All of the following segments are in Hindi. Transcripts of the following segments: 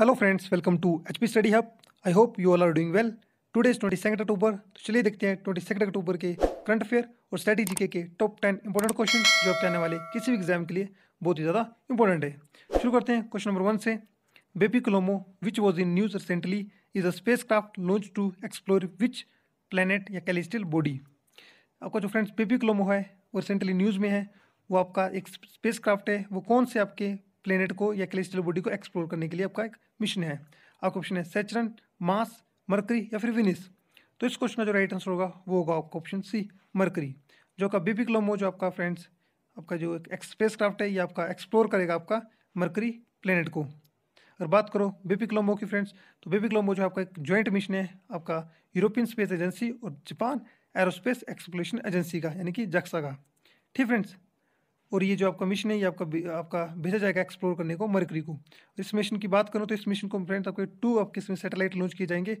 hello friends welcome to H P study hub I hope you all are doing well today is twenty second October तो चलिए देखते हैं ट्वेंटी सेकंड अक्टूबर के करंट अफेयर और स्ट्रेटी के, के टॉप टेन इंपॉर्टेंट क्वेश्चन जो आपके आने वाले किसी भी एग्जाम के लिए बहुत ही ज़्यादा इंपॉर्टेंट है शुरू करते हैं क्वेश्चन नंबर वन से Bepi Colombo which was in news recently is a spacecraft launch to explore which planet या कैलिस्टल बॉडी आपका जो फ्रेंड्स बेपी कोलोमो है वो रिसेंटली न्यूज़ में है वो आपका एक स्पेस क्राफ्ट है वो कौन से आपके प्लेनेट को या क्लेस्टल बॉडी को एक्सप्लोर करने के लिए आपका एक मिशन है आपका ऑप्शन है सेचरन मास मरकरी या फिर विनिस तो इस क्वेश्चन का जो राइट आंसर होगा वो होगा आपका ऑप्शन सी मरकरी जो आपका बीपी क्लोमो जो आपका फ्रेंड्स आपका जो एक स्पेस क्राफ्ट है ये आपका एक्सप्लोर करेगा आपका मरकरी प्लेनेट को अगर बात करो बीपी क्लोमो की फ्रेंड्स तो बीपी क्लोमो जो आपका एक जॉइंट मिशन है आपका यूरोपियन स्पेस एजेंसी और जापान एरोस्पेस एक्सप्लोरेशन एजेंसी का यानी कि जक्सा का ठीक फ्रेंड्स और ये जो आपका मिशन है ये आपका आपका भेजा जाएगा एक्सप्लोर करने को मरकरी को इस मिशन की बात करूँ तो इस मिशन को फ्रेंड्स आपके टू आपके इसमें सेटेलाइट लॉन्च किए जाएंगे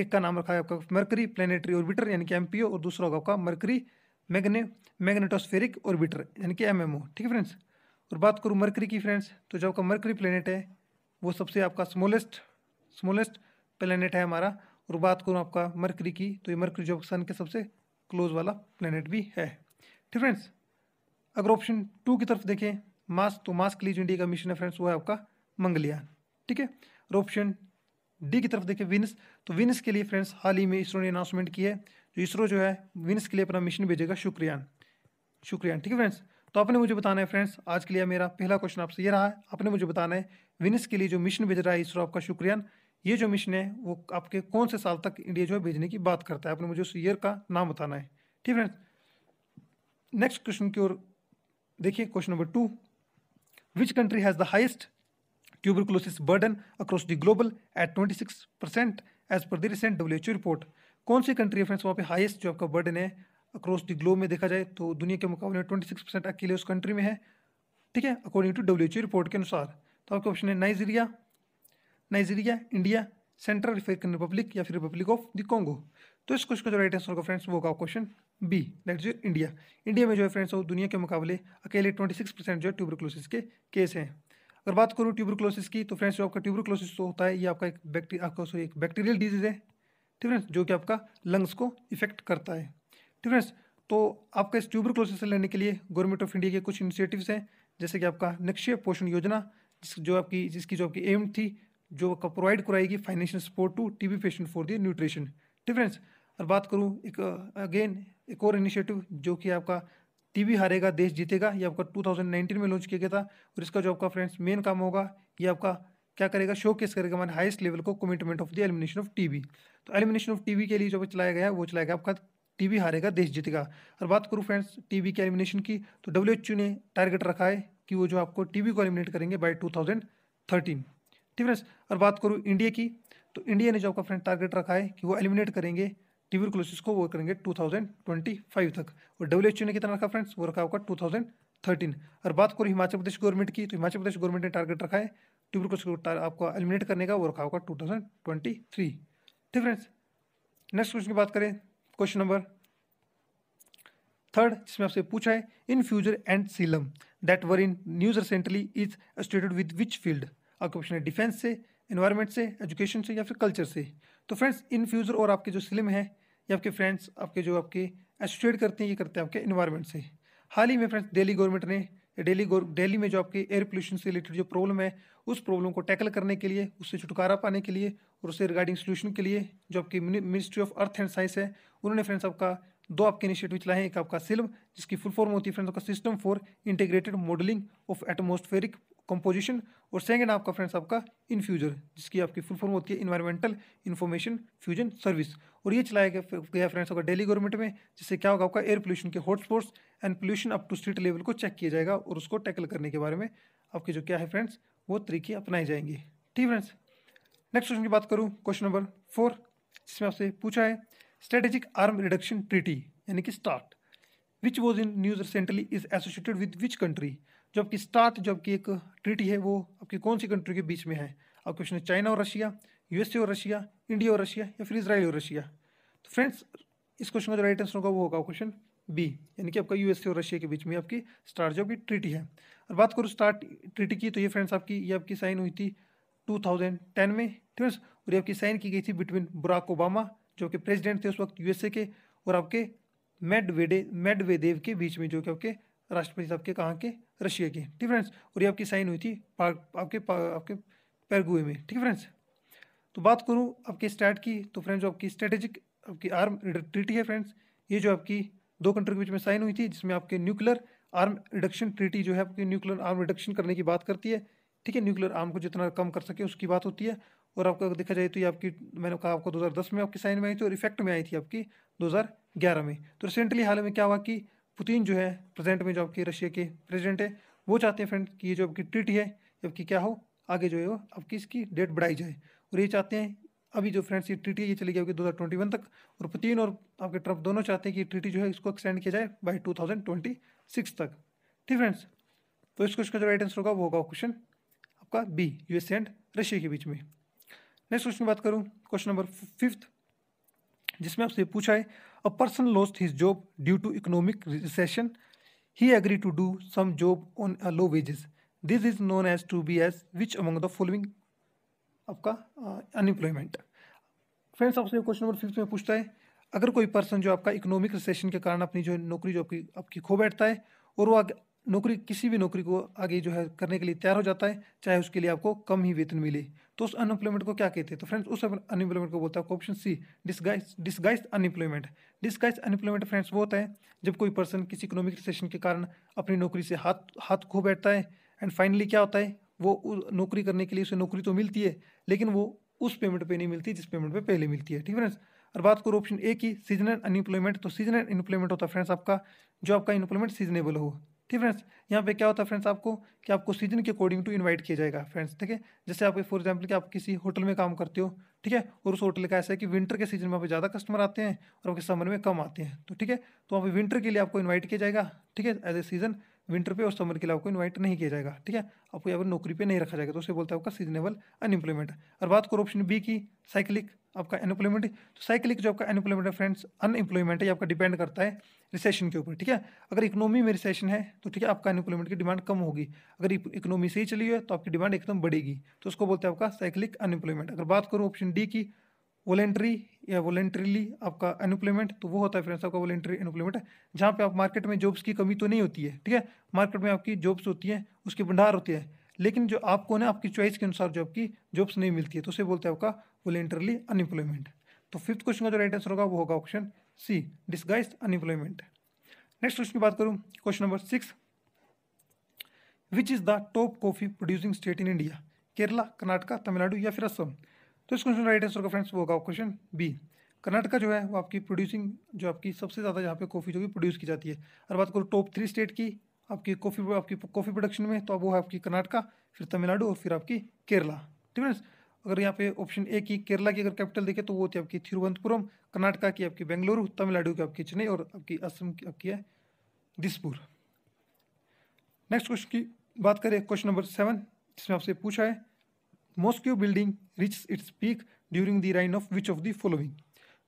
एक का नाम रखा है आपका मरकरी प्लानिटरी ऑर्बिटर यानी कि एम और दूसरा होगा आपका मरकरी मैगने मैग्नेटोस्फेरिक ऑर्बिटर यानी कि एम ठीक है फ्रेंड्स और बात करूँ मरकरी की फ्रेंड्स तो जो आपका मरकरी प्लानट है वो सबसे आपका स्मॉलेस्ट स्मॉलेस्ट प्लानट है हमारा और बात करूँ आपका मरकरी की तो ये मरकरी जो सन के सबसे क्लोज वाला प्लानट भी है ठीक फ्रेंड्स अगर ऑप्शन टू की तरफ देखें मास्क तो मास के लिए इंडिया का मिशन है फ्रेंड्स वो है आपका मंगलियान ठीक है और ऑप्शन डी की तरफ देखें विनस तो विनस के लिए फ्रेंड्स हाल ही में इसरो ने अनाउंसमेंट किया है तो इसरो जो है विनस के लिए अपना मिशन भेजेगा शुक्रियान शुक्रियान ठीक है फ्रेंड्स तो आपने मुझे बताना है फ्रेंड्स आज के लिए मेरा पहला क्वेश्चन आपसे ये रहा है आपने मुझे बताना है विनस के लिए जो मिशन भेज रहा है इसरो आपका शुक्रियान ये जो मिशन है वो आपके कौन से साल तक इंडिया जो है भेजने की बात करता है आपने मुझे उस ईयर का नाम बताना है ठीक फ्रेंड्स नेक्स्ट क्वेश्चन की ओर देखिए question number two which country has the highest tuberculosis burden across the global at twenty six percent as per the recent W report कौन सी कंट्री है फ्रेंड्स वहाँ पे हाइस्ट जो आपका बर्डन है अक्रॉस द ग्लोब में देखा जाए तो दुनिया के मुकाबले में ट्वेंटी सिक्स परसेंट अकेले उस कंट्री में है ठीक है अकॉर्डिंग टू डब्ल्यू रिपोर्ट के अनुसार तो आपका ऑप्शन है Nigeria Nigeria India central African republic या फिर रिपब्लिक ऑफ द कॉन्गो तो इस क्वेश्चन का जो राइट आंसर होगा फ्रेंड्स वो होगा question B that is India India में जो है फ्रेंड्स वो दुनिया के मुकाबले अकेले ट्वेंटी सिक्स परसेंट जो है ट्यूबरक्लोसिस के केस हैं अगर बात करूँ ट्यूबरक्लोसिस की तो फ्रेंड्स जो आपका ट्यूबरक्लोसिस तो होता है ये आपका एक बैक्टी आपका सॉरी एक बैक्टीरियल डिजीज़ है ठीक फ्रेंड्स जो कि आपका लंग्स को इफेक्ट करता है ठीक फ्रेंड्स तो आपका इस ट्यूबरक्लोसिस से लेने के लिए गवर्नमेंट ऑफ इंडिया के कुछ इनिशिएटिव्स हैं जैसे कि आपका निक्षय पोषण योजना जो आपकी जिसकी जो आपकी एम थी जो आपका प्रोवाइड कराएगी financial support to TB patient for the nutrition difference और बात करूँ एक अगेन एक और इनिशिएटिव जो कि आपका टीवी हारेगा देश जीतेगा ये आपका 2019 में लॉन्च किया गया था और इसका जो आपका फ्रेंड्स मेन काम होगा ये आपका क्या करेगा शो केस करेगा मैंने हाइस्ट लेवल को commitment of the elimination of TB तो एलिमिनेशन ऑफ टीवी के लिए जो चलाया गया वो चलाया गया आपका टीवी हारेगा देश जीतेगा और बात करूँ फ्रेंड्स टीवी के एलिमिनेशन की तो डब्ल्यू ने टारगेट रखा है कि वो जो आपको टीवी को एलिमिनेट करेंगे बाई टू ठीक है और बात करूँ इंडिया की तो इंडिया ने जो आपका फ्रेंड टारगेट रखा है कि वो एलिमिनेट करेंगे ट्यूबरकुलोसिस को वो करेंगे 2025 तक और डब्ल्यू ने कितना रखा फ्रेंड्स वो रखा आपका 2013 और बात करो हिमाचल प्रदेश गवर्नमेंट की तो हिमाचल प्रदेश गवर्नमेंट ने टारगेट रखा है ट्यूबरकुलोसिस को आपको एलिमिनेट करने का वो रखा होगा टू ठीक फ्रेंड्स नेक्स्ट क्वेश्चन की बात करें क्वेश्चन नंबर थर्ड जिसमें आपसे पूछा है in fuser and SILAM that were in news recently is associated with which field आपका क्वेश्चन है डिफेंस से इन्वायरमेंट से एजुकेशन से या फिर कल्चर से तो फ्रेंड्स इन फ्यूजर और आपके जो सिलम है या आपके फ्रेंड्स आपके जो आपके एसोसिएट करते हैं ये करते हैं आपके इन्वायरमेंट से हाल ही में फ्रेंड्स दिल्ली गवर्नमेंट ने डेली डेली में जो आपके एयर पोल्यूशन से रिलेटेड जो प्रॉब्लम है उस प्रॉब्लम को टैकल करने के लिए उससे छुटकारा पाने के लिए और उससे रिगार्डिंग सोल्यूशन के लिए जो आपकी ministry of earth and science है उन्होंने फ्रेंड्स आपका दो आपके इनिशिएटिव चलाए हैं एक आपका सिल्म जिसकी फुल फॉर्म होती है फ्रेंड्स आपका system for integrated modelling of atmospheric composition और सेकेंड आपका फ्रेंड्स आपका फ्यूजर जिसकी आपकी फुल फॉर्म होती है इन्वायरमेंटल इन्फॉर्मेशन फ्यूजन सर्विस और ये चलाया गया फ्रेंड्स आपका डेली गवर्नमेंट में जिससे क्या होगा आपका एयर पोल्यूशन के hotspots and pollution up to street level को चेक किया जाएगा और उसको टैकल करने के बारे में आपके जो क्या है फ्रेंड्स वो तरीके अपनाए जाएंगे ठीक फ्रेंड्स नेक्स्ट क्वेश्चन की बात करूँ क्वेश्चन नंबर फोर जिसमें आपसे पूछा है स्ट्रेटेजिक आर्म रिडक्शन ट्रीटी यानी कि START which was in news recently is associated with which country जो आपकी स्टार्ट जो आपकी एक ट्रीटी है वो आपकी कौन सी कंट्री के बीच में है अब क्वेश्चन है चाइना और रशिया यूएसए और रशिया इंडिया और रशिया या फिर इसराइल और रशिया तो फ्रेंड्स इस क्वेश्चन का जो राइट आंसर होगा वो होगा क्वेश्चन बी यानी कि आपका यूएसए और रशिया के बीच में आपकी स्टार्ट जो आपकी ट्रीटी है और बात करूँ स्टार्ट ट्रीटी की तो ये फ्रेंड्स आपकी ये आपकी साइन हुई थी टू में फ्रेंड्स और ये आपकी साइन की गई थी बिटवीन बुराक ओबामा जो कि प्रेजिडेंट थे उस वक्त यूएसए के और आपके मेड वेडे मेड वेदेव के बीच में जो कि आपके राष्ट्रपति साहब के कहाँ के रशिया के ठीक फ्रेंड्स और ये आपकी साइन हुई थी पार्क आपके पार, आपके पैरगुए में ठीक है फ्रेंड्स तो बात करूँ आपके स्टैट की तो फ्रेंड्स जो आपकी स्ट्रेटेजिक आपकी आर्म ट्रीटी है फ्रेंड्स ये जो आपकी दो कंट्री के बीच में साइन हुई थी जिसमें आपके न्यूक्लियर आर्म रिडक्शन ट्रीटी जो है आपकी न्यूक्लियर आर्म रिडक्शन करने की बात करती है ठीक है न्यूक्लियर आर्म को जितना कम कर सके उसकी बात होती है और आपका देखा जाए तो ये आपकी मैंने कहा आपको 2010 में आपकी साइन में आई थी और इफेक्ट में आई थी आपकी 2011 में तो रिसेंटली हाल में क्या हुआ कि पुतिन जो है प्रेजेंट में जो आपके रशिया के प्रेजिडेंट है वो चाहते हैं फ्रेंड कि ये जो आपकी ट्रीटी है जबकि क्या हो आगे जो है वो आपकी इसकी डेट बढ़ाई जाए और ये चाहते हैं अभी जो फ्रेंड्स ये ट्रीटी ये चली गई आपकी दो हज़ार ट्वेंटी वन तक और पुतिन और आपके ट्रंप दोनों चाहते हैं कि ट्रीटी जो है इसको एक्सटेंड किया जाए by two thousand twenty six तक ठीक फ्रेंड्स तो इस क्वेश्चन का जो राइट आंसर होगा वो होगा क्वेश्चन आपका बी एस एंड रशिया के बीच में नेक्स्ट क्वेश्चन की बात करूँ क्वेश्चन नंबर फिफ्थ जिसमें आपसे पूछा है a person lost his job due to economic recession he agree to do some job on a low wages this is known as to be as which among the following आपका अनएम्प्लॉयमेंट फ्रेंड्स आपसे क्वेश्चन नंबर फिफ्थ में पूछता है अगर कोई पर्सन जो आपका इकोनॉमिक रिसेशन के कारण अपनी जो नौकरी जो आपकी आपकी खो बैठता है और वो नौकरी किसी भी नौकरी को आगे जो है करने के लिए तैयार हो जाता है चाहे उसके लिए आपको कम ही वेतन मिले तो उस अनएम्प्लॉयमेंट को क्या कहते हैं तो फ्रेंड्स उस अनएम्प्लॉयमेंट को बोलता है option C disguise disguise unemployment disguise unemployment friends वो होता है जब कोई पर्सन किसी इकोनॉमिक रिसेशन के कारण अपनी नौकरी से हाथ हाथ खो बैठता है एंड फाइनली क्या होता है वो नौकरी करने के लिए उसे नौकरी तो मिलती है लेकिन वो उस पेमेंट पर नहीं मिलती जिस पेमेंट पर पहले मिलती है ठीक फ्रेंड्स और बात करो ऑप्शन ए की सीजनल अनएम्प्लॉयमेंट तो सीजनल अनएम्प्लॉयमेंट होता है फ्रेंड्स आपका जो आपका इम्प्लॉयमेंट सीजनेबल हो ठीक फ्रेंड्स यहाँ पे क्या होता है फ्रेंड्स आपको कि आपको सीजन के अकॉर्डिंग टू इनवाइट किया जाएगा फ्रेंड्स ठीक है जैसे आप फॉर एग्जांपल कि आप किसी होटल में काम करते हो ठीक है और उस होटल का ऐसा है कि विंटर के सीजन में आप ज़्यादा कस्टमर आते हैं और आपके समर में कम आते हैं तो ठीक है तो वहाँ पर विंटर के लिए आपको इन्वाइट किया जाएगा ठीक है एज ए सीज़न विंटर पे और समर के लिए आपको इन्वाइट नहीं किया जाएगा ठीक है आपको यहाँ पर नौकरी पे नहीं रखा जाएगा तो उसे बोलता है आपका सीजनेबल अनएम्प्लॉयमेंट और बात करो ऑप्शन बी की साइकिलिक आपका अनएम्प्लॉयमेंट तो साइकिलिक जो आपका अनएम्प्लॉयमेंट है फ्रेंड्स अनएम्प्लॉयमेंट है आपका डिपेंड करता है रिसेशन के ऊपर ठीक है अगर इकोनॉमी में रिसेशन है तो ठीक है आपका अनएम्प्लॉयमेंट की डिमांड कम होगी अगर इकोनॉमी सही चली है तो आपकी डिमांड एकदम बढ़ेगी तो उसको बोलते हैं आपका साइकिलिक अनएम्प्लॉयमेंट अगर बात करूँ ऑप्शन डी की वॉलेंट्री या वॉलेंट्रीली आपका अनएम्प्लॉयमेंट तो वो होता है फ्रेंड्स आपका वॉलेंट्री अनएम्प्लॉयमेंट जहाँ पे आप मार्केट में जॉब्स की कमी तो नहीं होती है ठीक है मार्केट में आपकी जॉब्स होती हैं उसकी भंडार होती है लेकिन जो आपको ना आपकी चॉइस के अनुसार जो आपकी जॉब्स नहीं मिलती है तो उसे बोलते हैं आपका वॉलेंट्रली अनएम्प्लॉयमेंट तो फिफ्थ क्वेश्चन का जो राइट आंसर होगा वो होगा option C disguise unemployment next question की बात करूँ question number six which is the top coffee producing state in India Kerala Karnataka Tamil Nadu या फिर असम तो इस क्वेश्चन का राइट आंसर का फ्रेंड्स वो होगा क्वेश्चन बी कर्नाटका जो है वो आपकी प्रोड्यूसिंग जो आपकी सबसे ज़्यादा यहाँ पे कॉफ़ी जो कि प्रोड्यूस की जाती है और बात करो टॉप थ्री स्टेट की आपकी कॉफ़ी आपकी कॉफ़ी प्रोडक्शन में तो अब वो है आपकी कर्नाटका फिर तमिलनाडु और फिर आपकी केरला ठीक है अगर यहाँ पे ऑप्शन ए की केरला की अगर कैपिटल देखें तो वो होती है आपकी थिरुवनंतपुरम कर्नाटका की आपकी बेंगलुरु तमिलनाडु की आपकी चेन्नई और आपकी असम की आपकी है दिसपुर नेक्स्ट क्वेश्चन की बात करें क्वेश्चन नंबर सेवन जिसमें आपसे पूछा है mosque building reach its peak during the reign of which of the following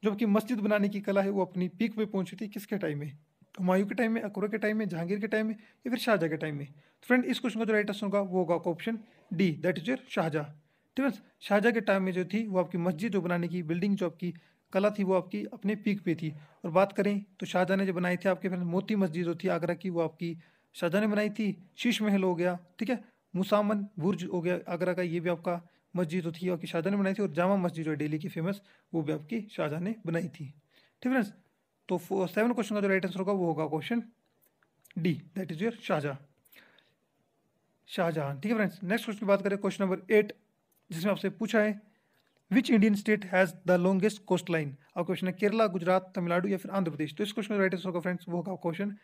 जबकि मस्जिद बनाने की कला है वो अपनी पीक पे पहुंची थी किसके टाइम में हमायू के टाइम में अकबर के टाइम में जहांगीर के टाइम में या फिर शाहजहाँ के टाइम में तो फ्रेंड इस क्वेश्चन का जो राइट आंसर होगा वो होगा आपका option D that is your Shah Jahan ठीक है शाहजहाँ के टाइम में जो थी वो आपकी मस्जिद जो बनाने की बिल्डिंग जो आपकी कला थी वो आपकी अपने पीक पे थी और बात करें तो शाहजहाँ ने जो बनाई थी आपके फ्रेंड मोती मस्जिद जो थी आगरा की वो आपकी शाहजहाँ ने बनाई थी शीश महल हो गया ठीक है मुसामन बुर्ज हो गया आगरा का ये भी आपका मस्जिद जो तो थी आपकी शाहजहाँ ने बनाई थी और जामा मस्जिद जो है डेली की फेमस वो भी आपकी शाहजहाँ ने बनाई थी ठीक फ्रेंड्स तो सेवन क्वेश्चन का जो राइट आंसर होगा वो होगा question D that is your Shah Jahan Shah Jahan ठीक है फ्रेंड्स नेक्स्ट क्वेश्चन की बात करें क्वेश्चन नंबर एट जिसमें आपसे पूछा है which Indian state has the longest coastline आपका क्वेश्चन है केरला गुजरात तमिलनाडु या फिर आंध्र प्रदेश तो इस क्वेश्चन का राइट आंसर होगा फ्रेंड्स वो होगा क्वेश्चन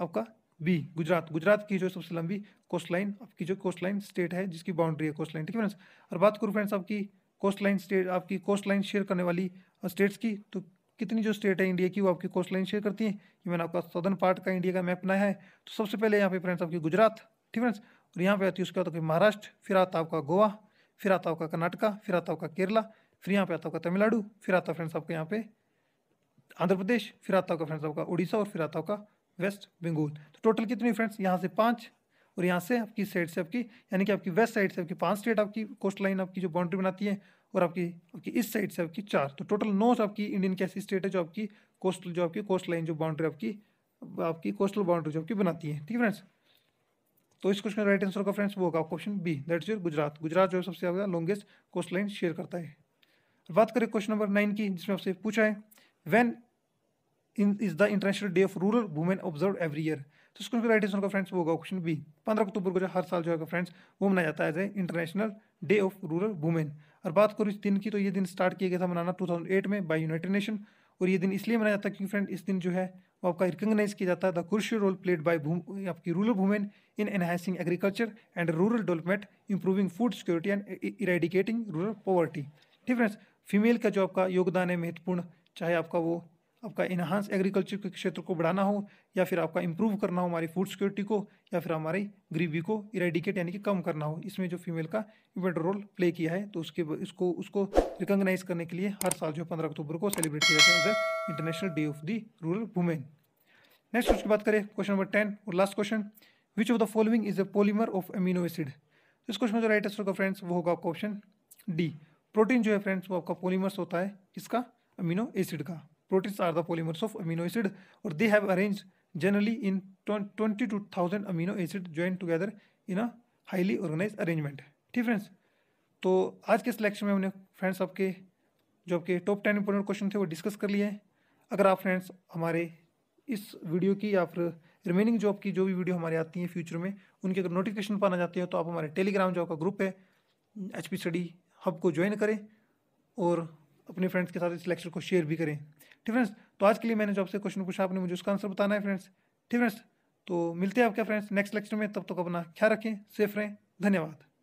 आपका बी गुजरात गुजरात की जो सबसे लंबी कोस्ट लाइन आपकी जो कोस्ट लाइन स्टेट है जिसकी बाउंड्री है कोस्ट लाइन ठीक है फ्रेंड्स और बात करूँ फ्रेंड्स आपकी कोस्ट लाइन स्टेट आपकी कोस्ट लाइन शेयर करने वाली स्टेट्स की तो कितनी जो स्टेट है इंडिया की वो आपकी कोस्ट लाइन शेयर करती है ये मैंने आपका सदर्न पार्ट का इंडिया का मैप बनाया है तो सबसे पहले यहाँ पे फ्रेंड्स आपकी गुजरात ठीक फ्रेंड्स और यहाँ पे आती है उसके बाद महाराष्ट्र फिर आता आपका गोवा फिर आता आपका कर्नाटका फिर आता आपका केरला फिर यहाँ पे आता आपका तमिलनाडु फिर आता फ्रेंड्स आपका यहाँ पे आंध्र प्रदेश फिर आता होगा फ्रेंड्स आपका उड़ीसा और फिर आता होगा वेस्ट बंगाल तो टोटल कितनी फ्रेंड्स यहाँ से पाँच और यहाँ से आपकी साइड से आपकी यानी कि आपकी वेस्ट साइड से आपकी पाँच स्टेट आपकी कोस्ट लाइन आपकी जो बाउंड्री बनाती है और आपकी आपकी इस साइड से आपकी चार तो टोटल नौ आपकी इंडियन की ऐसी स्टेट है जो आपकी कोस्टल जो आपकी कोस्ट लाइन जो बाउंड्री आपकी आपकी कोस्टल बाउंड्री जो आपकी बनाती है ठीक है फ्रेंड्स तो इस क्वेश्चन का राइट आंसर होगा फ्रेंड्स वो होगा question B that is your Gujarat Gujarat जो है सबसे ज़्यादा लॉन्गेस्ट कोस्ट लाइन शेयर करता है बात करें क्वेश्चन नंबर नाइन की जिसमें आपसे पूछा है when in is the international day of rural women observe every year तो इसको राइट आंसर होगा फ्रेंड्स वो होगा ऑप्शन बी पंद्रह अक्टूबर को जो हर साल जो है फ्रेंड्स वो मनाया जाता है as a international day of rural women और बात करो इस दिन की तो ये दिन स्टार्ट किया गया था मनाना 2008 में बाय यूनाइटेड नेशन और ये दिन इसलिए मनाया जाता है क्योंकि फ्रेंड इस दिन जो है वो आपका रिकग्नाइज किया जाता है the crucial role played by आपकी rural women in enhancing agriculture and rural development improving food security and eradicating rural poverty ठीक फ्रेंड्स फीमेल का जो आपका योगदान है महत्वपूर्ण चाहे आपका वो आपका इन्हांस एग्रीकल्चर के क्षेत्र को बढ़ाना हो या फिर आपका इम्प्रूव करना हो हमारी फूड सिक्योरिटी को या फिर हमारी गरीबी को इरेडिकेट यानी कि कम करना हो इसमें जो फीमेल का इवेंट रोल प्ले किया है तो उसके इसको उसको रिकॉग्नाइज करने के लिए हर साल जो पंद्रह अक्टूबर को सेलिब्रेट किया जाता है international day of the rural women next उसकी बात करें क्वेश्चन नंबर टेन और last question which of the following is a polymer of amino acid इस क्वेश्चन में जो राइट आंसर होगा फ्रेंड्स वो होगा आपका ऑप्शन डी प्रोटीन जो है फ्रेंड्स वो आपका पोलीमर्स होता है इसका अमीनो एसिड का proteins are the polymers of amino acid or they have arranged generally in thousand amino acid joined together in a highly organized arrangement ठीक फ्रेंड्स तो आज के सिलेक्शन में हमने फ्रेंड्स आपके जो आपके टॉप टेन इंपॉर्टेंट क्वेश्चन थे वो डिस्कस कर लिए हैं अगर आप फ्रेंड्स हमारे इस वीडियो की या फिर रिमेनिंग जॉब की जो भी वीडियो हमारी आती है फ्यूचर में उनकी अगर नोटिफिकेशन पाना चाहते हैं तो आप हमारे टेलीग्राम जॉब का ग्रुप है एच पी स्टडी हब को ज्वाइन करें और अपने फ्रेंड्स के साथ इस लेक्चर को शेयर भी करें ठीक फ्रेंड्स तो आज के लिए मैंने जो आपसे क्वेश्चन पूछा आपने मुझे उसका आंसर बताना है फ्रेंड्स ठीक फ्रेंड्स तो मिलते हैं आपके फ्रेंड्स नेक्स्ट लेक्चर में तब तक तो अपना ख्याल रखें सेफ रहें धन्यवाद